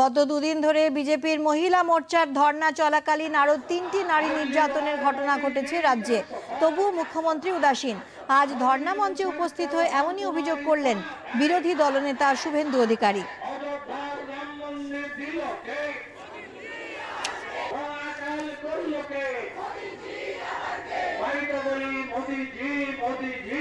গত দুদিন ধরে বিজেপির মহিলা মোর্চার ধর্না চলাকালীন আরও তিনটি নারী নির্যাতনের ঘটনা ঘটেছে রাজ্যে তবু মুখ্যমন্ত্রী উদাসীন আজ ধর্না মঞ্চে উপস্থিত হয়ে এমনই অভিযোগ করলেন বিরোধী দলনেতা শুভেন্দু অধিকারী